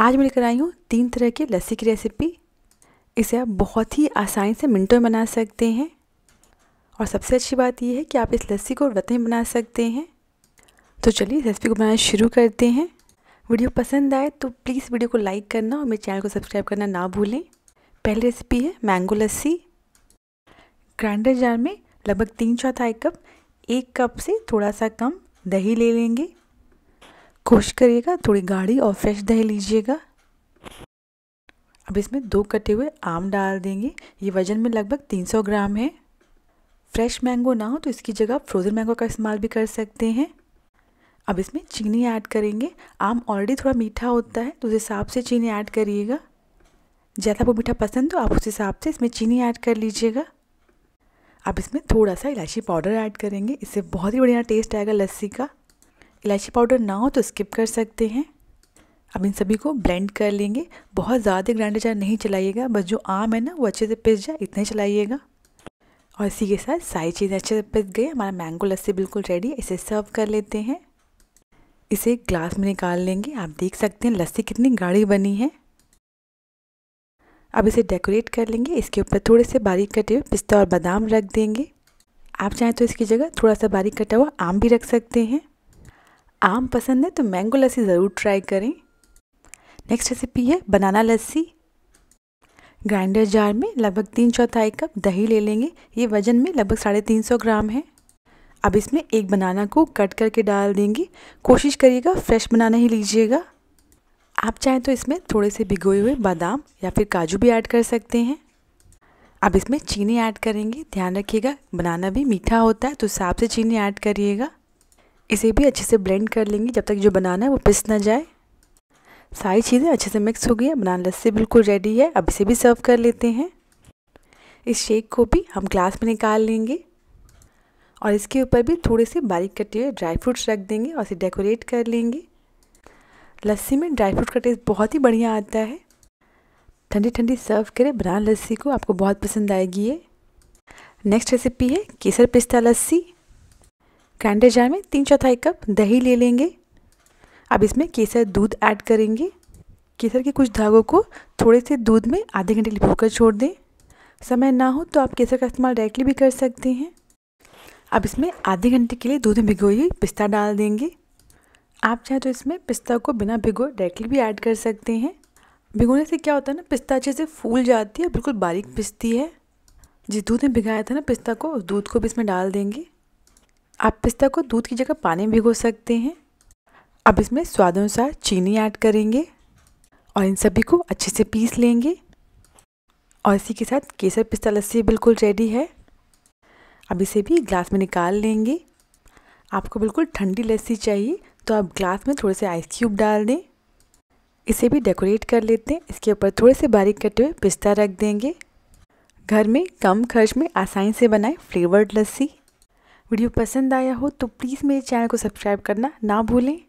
आज मैं लेकर आई हूँ तीन तरह की लस्सी की रेसिपी इसे आप बहुत ही आसानी से मिनटों में बना सकते हैं और सबसे अच्छी बात यह है कि आप इस लस्सी को व्रत में बना सकते हैं तो चलिए इस रेसिपी को बनाना शुरू करते हैं वीडियो पसंद आए तो प्लीज़ वीडियो को लाइक करना और मेरे चैनल को सब्सक्राइब करना ना भूलें पहली रेसिपी है मैंगो लस्सी ग्राइंडर जार में लगभग तीन चौथाई कप एक कप से थोड़ा सा कम दही ले लेंगे कोशिश करिएगा थोड़ी गाढ़ी और फ्रेश दही लीजिएगा अब इसमें दो कटे हुए आम डाल देंगे ये वजन में लगभग 300 ग्राम है फ्रेश मैंगो ना हो तो इसकी जगह आप फ्रोज़न मैंगो का इस्तेमाल भी कर सकते हैं अब इसमें चीनी ऐड करेंगे आम ऑलरेडी थोड़ा मीठा होता है तो उस हिसाब से चीनी ऐड करिएगा ज़्यादा आपको मीठा पसंद हो आप उस हिसाब से इसमें चीनी ऐड कर लीजिएगा अब इसमें थोड़ा सा इलायची पाउडर ऐड करेंगे इससे बहुत ही बढ़िया टेस्ट आएगा लस्सी का इलायची पाउडर ना हो तो स्किप कर सकते हैं अब इन सभी को ब्लेंड कर लेंगे बहुत ज़्यादा ग्राइंडर जार नहीं चलाइएगा बस जो आम है ना वो अच्छे से पिस जाए इतना चलाइएगा और इसी के साथ सारी चीज़ें अच्छे से पिस गई हमारा मैंगो लस्सी बिल्कुल रेडी है इसे सर्व कर लेते हैं इसे एक ग्लास में निकाल लेंगे आप देख सकते हैं लस्सी कितनी गाढ़ी बनी है अब इसे डेकोरेट कर लेंगे इसके ऊपर थोड़े से बारीक कटे हुए पिस्ता और बादाम रख देंगे आप चाहें तो इसकी जगह थोड़ा सा बारीक कटा हुआ आम भी रख सकते हैं आम पसंद है तो मैंगो लस्सी ज़रूर ट्राई करें नेक्स्ट रेसिपी है बनाना लस्सी ग्राइंडर जार में लगभग तीन चौथाई कप दही ले लेंगे ये वज़न में लगभग साढ़े तीन सौ ग्राम है अब इसमें एक बनाना को कट करके डाल देंगे कोशिश करिएगा फ्रेश बनाना ही लीजिएगा आप चाहें तो इसमें थोड़े से भिगोए हुए बादाम या फिर काजू भी ऐड कर सकते हैं अब इसमें चीनी ऐड करेंगे ध्यान रखिएगा बनाना भी मीठा होता है तो हिसाब से चीनी ऐड करिएगा इसे भी अच्छे से ब्लेंड कर लेंगे जब तक जो बनाना है वो पिस ना जाए सारी चीज़ें अच्छे से मिक्स हो गई है बनाना लस्सी बिल्कुल रेडी है अब इसे भी सर्व कर लेते हैं इस शेक को भी हम ग्लास में निकाल लेंगे और इसके ऊपर भी थोड़े से बारीक कटे हुए ड्राई फ्रूट्स रख देंगे और इसे डेकोरेट कर लेंगे लस्सी में ड्राई फ्रूट का टेस्ट बहुत ही बढ़िया आता है ठंडी ठंडी सर्व करें बनाना लस्सी को आपको बहुत पसंद आएगी ये नेक्स्ट रेसिपी है केसर पिस्ता लस्सी कैंडे जार में तीन चौथाई कप दही ले लेंगे अब इसमें केसर दूध ऐड करेंगे केसर के कुछ धागों को थोड़े से दूध में आधे घंटे लिए भूख छोड़ दें समय ना हो तो आप केसर का इस्तेमाल डायरेक्टली भी कर सकते हैं अब इसमें आधे घंटे के लिए दूध में भिगोई हुई पिस्ता डाल देंगे आप चाहें तो इसमें पिस्ता को बिना भिगो डायरेक्टली भी ऐड कर सकते हैं भिगोने से क्या होता है ना पिस्ता अच्छे से फूल जाती है बिल्कुल बारीक पिसती है जिस दूध में भिगाया था ना पिस्ता को उस दूध को भी इसमें डाल देंगे आप पिस्ता को दूध की जगह पानी भिगो सकते हैं अब इसमें स्वाद अनुसार चीनी ऐड करेंगे और इन सभी को अच्छे से पीस लेंगे और इसी के साथ केसर पिस्ता लस्सी बिल्कुल रेडी है अब इसे भी ग्लास में निकाल लेंगे आपको बिल्कुल ठंडी लस्सी चाहिए तो आप ग्लास में थोड़े से आइस क्यूब डाल दें इसे भी डेकोरेट कर लेते हैं इसके ऊपर थोड़े से बारीक कटे हुए पिस्ता रख देंगे घर में कम खर्च में आसानी से बनाए फ्लेवर्ड लस्सी वीडियो पसंद आया हो तो प्लीज़ मेरे चैनल को सब्सक्राइब करना ना भूलें